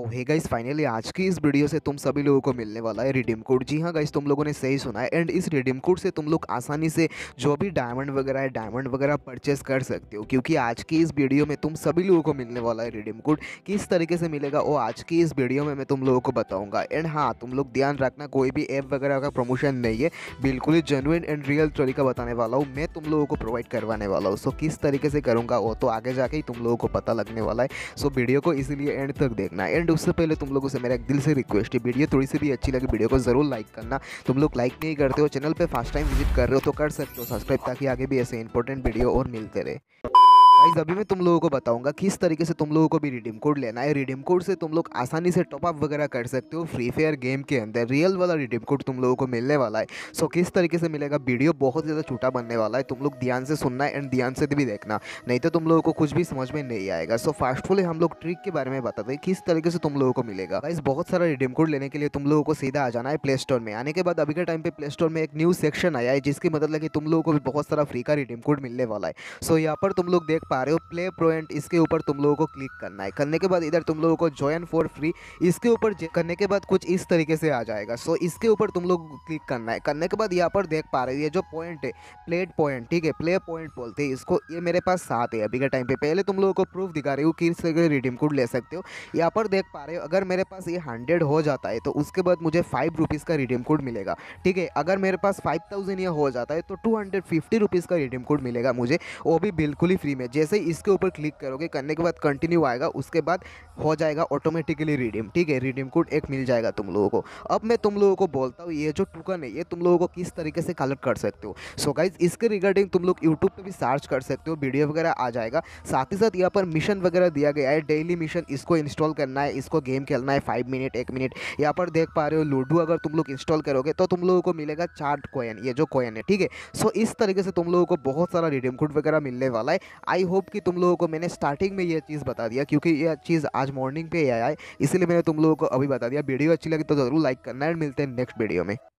ओहे guys finally आज की इस वीडियो से तुम सभी लोगों को मिलने वाला है रिडीम कोड जी हाँ गाइस तुम लोगों ने सही सुना है एंड इस रिडीम कोड से तुम लोग आसानी से जो भी डायमंड वगैरह है डायमंड वगैरह परचेस कर सकते हो क्योंकि आज की इस वीडियो में तुम सभी लोगों को मिलने वाला है रिडीम कोड किस तरीके से मिलेगा वो आज की इस वीडियो में मैं तुम लोगों को बताऊँगा एंड हाँ तुम लोग ध्यान रखना कोई भी ऐप वगैरह का प्रमोशन नहीं है बिल्कुल ही जेनुइन एंड रियल तरीका बताने वाला हूँ मैं तुम लोगों को प्रोवाइड करवाने वाला हूँ सो किस तरीके से करूँगा वो तो आगे जाके ही तुम लोगों को पता लगने वाला है सो वीडियो को इसीलिए एंड तक देखना एंड एंड उससे पहले तुम लोगों से मेरा एक दिल से रिक्वेस्ट है वीडियो थोड़ी सी भी अच्छी लगी वीडियो को ज़रूर लाइक करना तुम लोग लाइक नहीं करते हो चैनल पर फर्स्ट टाइम विजिट कर रहे हो तो कर सकते हो सब्सक्राइब ताकि आगे भी ऐसे इंपॉर्टेंट वीडियो और मिलते रहे गाइज अभी मैं तुम लोगों को बताऊंगा किस तरीके से तुम लोगों को भी रिडीम कोड लेना है रिडीम कोड से तुम लोग आसानी से टॉपअप वगैरह कर सकते हो फ्री फायर गेम के अंदर रियल वाला रिडीम कोड तुम लोगों को मिलने वाला है सो किस तरीके से मिलेगा वीडियो बहुत ज़्यादा छोटा बनने वाला है तुम लोग ध्यान से सुनना एंड ध्यान से भी देखना नहीं तो तुम लोगों को कुछ भी समझ में नहीं आएगा सो फास्टफुली हम लोग ट्रिक के बारे में बताते हैं किस तरीके से तुम लोगों को मिलेगा गाइज बहुत सारा रिडीम कोड लेने के लिए तुम लोगों को सीधा आ जाना है प्ले स्टोर में आने के बाद अभी के टाइम पे प्ले स्टोर में एक न्यू सेक्शन आया है जिसकी मदद लगे तुम लोगों को भी बहुत सारा फ्री का रिडीम कोड मिलने वाला है सो यहाँ पर तुम लोग देख पा रहे हो प्ले पॉइंट इसके ऊपर तुम लोगों को क्लिक करना है करने के बाद इधर तुम लोगों को ज्वाइन फॉर फ्री इसके ऊपर करने के बाद कुछ इस तरीके से आ जाएगा सो इसके ऊपर तुम लोग क्लिक करना है करने के बाद यहाँ पर देख पा रहे हो ये जो पॉइंट है प्लेट पॉइंट ठीक है प्ले पॉइंट बोलते हैं इसको ये मेरे पास सात है अभी के टाइम पे पहले तुम लोगों को प्रूफ दिखा रही हूँ कि इससे रिडीम कोड ले सकते हो यहाँ पर देख पा रहे हो अगर मेरे पास ये हंड्रेड हो जाता है तो उसके बाद मुझे फाइव रुपीज़ का रिडीम कोड मिलेगा ठीक है अगर मेरे पास फाइव थाउजेंड ये हो जाता है तो टू हंड्रेड फिफ्टी रुपीज़ का रिडीम कोड मिलेगा मुझे वो भी बिल्कुल ही फ्री में जैसे जैसे ही इसके ऊपर क्लिक करोगे करने के बाद कंटिन्यू आएगा उसके बाद हो जाएगा ऑटोमेटिकली रिडीम ठीक है रिडीम कोड एक मिल जाएगा तुम लोगों को अब मैं तुम लोगों को बोलता हूँ ये जो टूकन है ये तुम लोगों को किस तरीके से कलेक्ट कर सकते हो सो गाइज इसके रिगार्डिंग तुम लोग यूट्यूब पर भी सर्च कर सकते हो वीडियो वगैरह आ जाएगा साथ ही साथ यहाँ पर मिशन वगैरह दिया गया है डेली मिशन इसको इंस्टॉल करना है इसको गेम खेलना है फाइव मिनट एक मिनट यहाँ पर देख पा रहे हो लूडो अगर तुम लोग इंस्टॉल करोगे तो तुम लोगों को मिलेगा चार्ट कोयन ये जो कोयन है ठीक है सो इस तरीके से तुम लोगों को बहुत सारा रिडीम कोड वगैरह मिलने वाला है आई होप कि तुम लोगों को मैंने स्टार्टिंग में यह चीज़ बता दिया क्योंकि यह चीज़ आज मॉर्निंग पे आया है इसलिए मैंने तुम लोगों को अभी बता दिया वीडियो अच्छी लगी तो ज़रूर लाइक करना है मिलते हैं नेक्स्ट वीडियो में